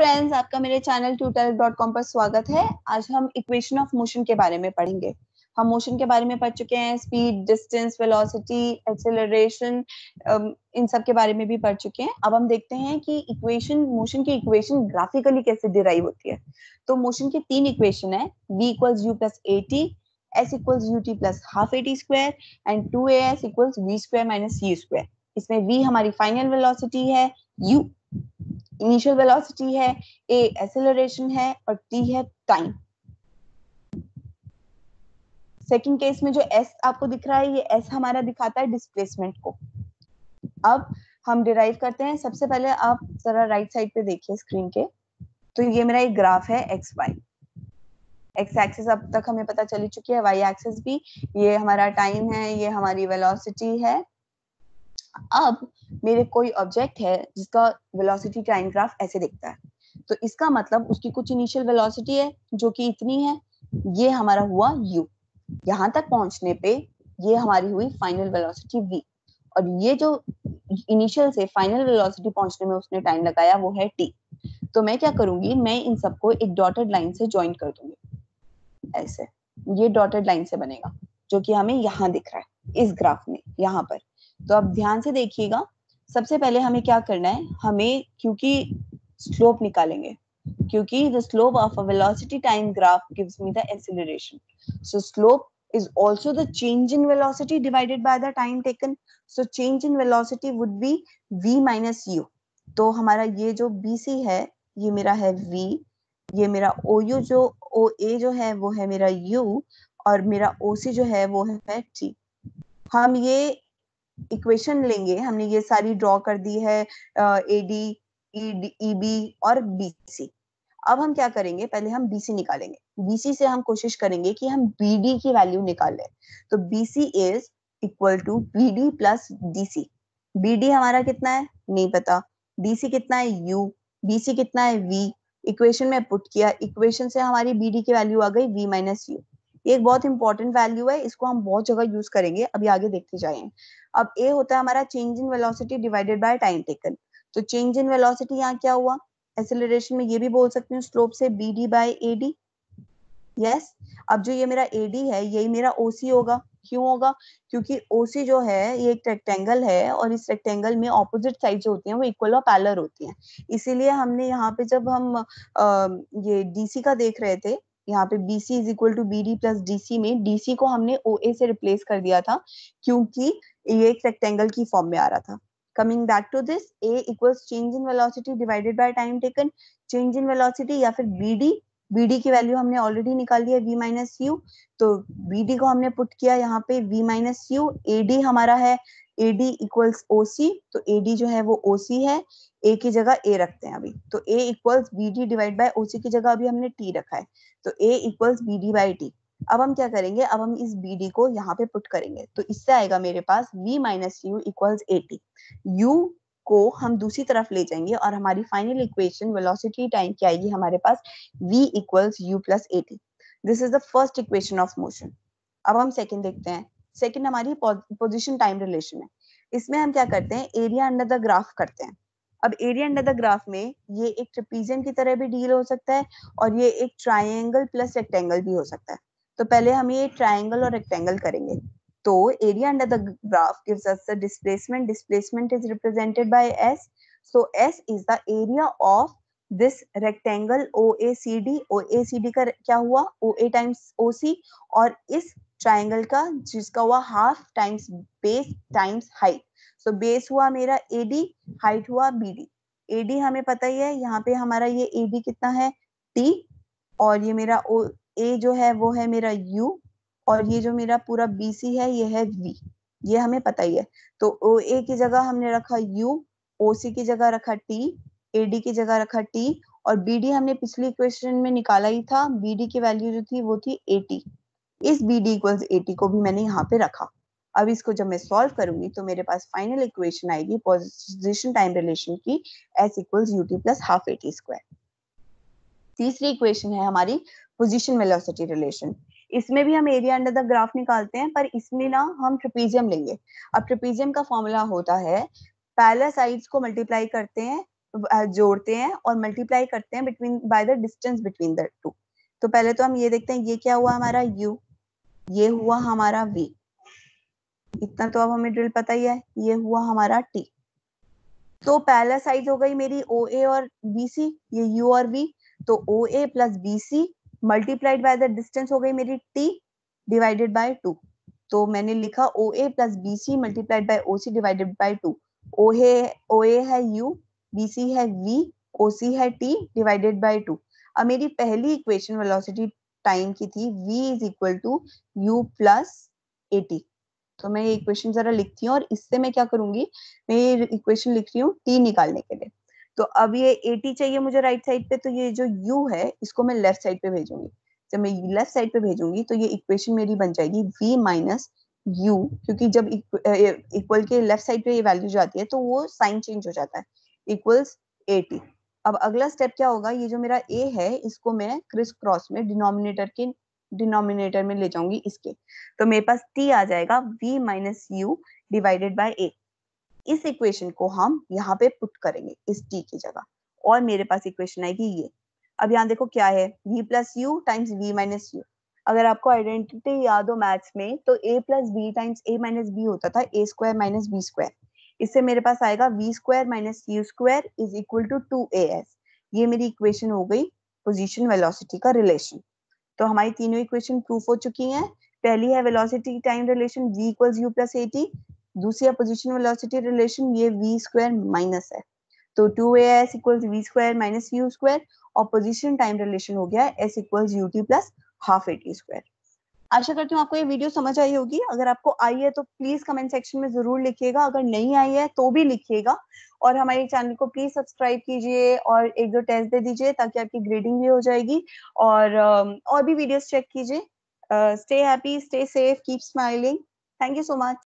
friends आपका मेरे channel tutor पर स्वागत है आज हम इक्वेशन ऑफ मोशन के बारे में पढ़ेंगे हम मोशन के बारे में पढ़ चुके हैं स्पीड डिस्टेंस वेलोसिटी एक्सेलरेशन इन सब के बारे में भी पढ़ चुके हैं अब हम देखते हैं कि इक्वेशन मोशन की इक्वेशन ग्राफिकली कैसे डिराइव होती है तो मोशन की तीन इक्वेशन है v equals u plus A t s equals U T plus half A T square and two A S equals we square minus you square इसमें v हमारी final velocity है u initial velocity है a acceleration है और T है time second case में जो S आपको दिख रहा है ये एस हमारा दिखाता है डिस्प्लेसमेंट को अब हम डिराइव करते हैं सबसे पहले आप जरा राइट साइड पे देखिए स्क्रीन के तो ये मेरा एक ग्राफ है एक्स वाई एक्स एक्सिस अब तक हमें पता चली चुकी है वाई एक्सिस भी ये हमारा टाइम है ये हमारी वेलोसिटी है अब मेरे कोई ऑब्जेक्ट है जिसका वेलोसिटी टाइम ग्राफ ऐसे दिखता है तो इसका मतलब उसकी कुछ इनिशियल वेलोसिटी है जो कि इतनी है ये हमारा हुआ यू यहाँ तक पहुंचने पे ये हमारी हुई फाइनल वेलोसिटी वी और ये जो इनिशियल से फाइनल वेलोसिटी पहुंचने में उसने टाइम लगाया वो है टी तो मैं क्या करूंगी मैं इन सबको एक डॉटेड लाइन से ज्वाइन कर दूंगी ऐसे ये डॉटेड लाइन से बनेगा जो कि हमें यहाँ दिख रहा है इस ग्राफ में यहाँ पर तो आप ध्यान से देखिएगा सबसे पहले हमें क्या करना है हमें क्योंकि स्लोप निकालेंगे क्योंकि the slope of a velocity time graph gives me the acceleration so slope is also the change in velocity divided by the time taken so change in velocity would be v minus u तो हमारा ये जो bc है ये मेरा है v ये मेरा ou जो oa जो है वो है मेरा u और मेरा oc जो है वो है t हम ये इक्वेशन लेंगे हमने ये सारी ड्रॉ कर दी है ए डी ई बी और बी सी अब हम क्या करेंगे पहले हम सी निकालेंगे सी से हम कोशिश करेंगे कि हम डी की वैल्यू निकाल लें तो C is equal to B D plus D C D हमारा कितना है नहीं पता डीसी कितना है यू बी सी कितना है वी इक्वेशन में पुट किया इक्वेशन से हमारी बी डी की वैल्यू आ गई वी माइनस यू ये एक बहुत इंपॉर्टेंट वैल्यू है इसको हम बहुत जगह यूज करेंगे अभी आगे देखते जाए अब ए होता है हमारा change in velocity divided by time taken तो चेंज इन वेलोसिटी यहाँ क्या हुआ एसिलेशन में ये भी बोल सकते हैं स्लोप से B D by A D yes अब जो ये मेरा ए डी है यही मेरा ओ सी होगा क्यों होगा क्योंकि ओसी जो है ये एक रेक्टेंगल है और इस रेक्टेंगल में ऑपोजिट साइड जो होती हैं वो इक्वल और पैलर होती हैं इसीलिए हमने यहाँ पे जब हम आ, ये डीसी का देख रहे थे यहाँ पे B C is equal to B D plus D में डी को हमने ओ ए से रिप्लेस कर दिया था क्योंकि ये एक रेक्टेंगल की फॉर्म में आ रहा था coming back to this A equal change in velocity divided by time taken change in velocity या फिर बी डी बी डी की वैल्यू हमने ऑलरेडी निकाल लिया वी माइनस यू तो बी डी को हमने पुट किया यहाँ पे V minus U A D हमारा है ए डी इक्वल्स ओ सी तो ए डी जो है वो ओ सी है ए की जगह ए रखते हैं अभी तो A equals B D divide by O C की जगह अभी हमने टी रखा है तो A equals B D by T अब हम क्या करेंगे अब हम इस बी डी को यहाँ पे पुट करेंगे तो इससे आएगा मेरे पास V minus U equals A T U को हम दूसरी तरफ ले जाएंगे और हमारी फाइनल इक्वेशन वेलोसिटी टाइम की आएगी हमारे पास v equals u plus A T this is the first equation of motion अब हम सेकेंड देखते हैं सेकेंड हमारी पोजिशन टाइम रिलेशन है इसमें हम क्या करते हैं एरिया अंडर द ग्राफ करते हैं अब एरिया अंडर द ग्राफ में ये एक ट्रिपीजियम की तरह भी डील हो सकता है और ये एक ट्राइंगल प्लस रेक्टेंगल भी हो सकता है तो पहले हम ये ट्राइंगल और रेक्टेंगल करेंगे तो area under the graph gives us the displacement displacement is represented by S so S is the area of this rectangle O A C D O A C D का क्या हुआ ओ ए times ओ सी और इस triangle का जिसका हुआ half times base times height so base हुआ मेरा ए डी हाइट हुआ बी डी ए डी हमें पता ही है यहाँ पे हमारा ये ए डी कितना है टी और ये मेरा ओ ए जो है वो है मेरा यू और ये जो मेरा पूरा बी सी है ये है वी ये हमें पता ही है तो ओ ए की जगह हमने रखा यू ओ सी की जगह रखा टी ए डी की जगह रखा टी और बी डी हमने पिछली इक्वेशन में निकाला ही था बी डी की वैल्यू जो थी वो थी टी इस बी डी इक्वल्स टी को भी मैंने यहाँ पे रखा अब इसको जब मैं सॉल्व करूंगी तो मेरे पास फाइनल इक्वेशन आएगी पोजिशन टाइम रिलेशन की S equals U T plus half A T square तीसरी इक्वेशन है हमारी पोजिशन वेलोसिटी रिलेशन इसमें भी हम एरिया अंडर द ग्राफ निकालते हैं पर इसमें ना हम ट्रिपीजियम लेंगे अब ट्रिपीजियम का फॉर्मूला होता है पहले साइड्स को मल्टीप्लाई करते हैं जोड़ते हैं और मल्टीप्लाई करते हैं between by the distance between the two तो पहले तो हम ये देखते हैं ये क्या हुआ हमारा यू ये हुआ हमारा वी इतना तो अब हमें ड्रिल पता ही है ये हुआ हमारा टी तो पहला साइज हो गई मेरी ओ ए और बी सी ये यू और वी तो O A plus B C multiplied by the distance हो गई मेरी टी डिवाइडेड बाय टू तो मैंने लिखा O A plus B C multiplied by O C divided by two O A O A है U B C है V O सी है T divided by to अब मेरी पहली इक्वेशन वेलोसिटी टाइम की थी V is equal to U plus A T तो मैं ये इक्वेशन जरा लिखती हूँ और इससे मैं क्या करूंगी मैं ये इक्वेशन लिख रही हूँ टी निकालने के लिए तो अब ये एटी चाहिए मुझे राइट साइड पे तो ये जो यू है इसको मैं लेफ्ट साइड पे भेजूंगी जब मैं लेफ्ट साइड पे भेजूंगी तो ये इक्वेशन मेरी बन जाएगी वी माइनस यू क्योंकि जब इक्वल के लेफ्ट साइड पे ये वैल्यू जाती है तो वो साइन चेंज हो जाता है इक्वल्स एटी अब अगला स्टेप क्या होगा ये जो मेरा ए है इसको मैं क्रिस क्रॉस में डिनोमिनेटर के डिनोमिनेटर में ले जाऊंगी इसके तो मेरे पास टी आ जाएगा V minus U divided by A इस इक्वेशन को हम यहाँ पे पुट करेंगे इस टी की जगह और मेरे पास इक्वेशन आएगी ये अब यहाँ देखो क्या है v plus U times V minus U अगर आपको आइडेंटिटी याद हो मैथ्स में तो a plus B times A minus B होता था A square minus B square इससे मेरे पास आएगा V square minus you square is equal to two A S ये मेरी इक्वेशन हो गई पोजिशन वेलोसिटी का रिलेशन तो हमारी तीनों इक्वेशन प्रूफ हो चुकी हैं पहली है velocity time relation v equals u plus ए टी दूसरी अपोजिशन वेलोसिटी रिलेशन ये वी स्क्वायर माइनस है तो two A S equals we square minus you square position time relation हो गया S equals U T plus half A T square आशा करती हूँ आपको ये वीडियो समझ आई होगी अगर आपको आई है तो प्लीज कमेंट सेक्शन में जरूर लिखिएगा अगर नहीं आई है तो भी लिखिएगा और हमारे चैनल को प्लीज सब्सक्राइब कीजिए और एक दो टेस्ट दे दीजिए ताकि आपकी ग्रेडिंग भी हो जाएगी और और भी वीडियोस चेक कीजिए stay happy stay safe keep smiling thank you so much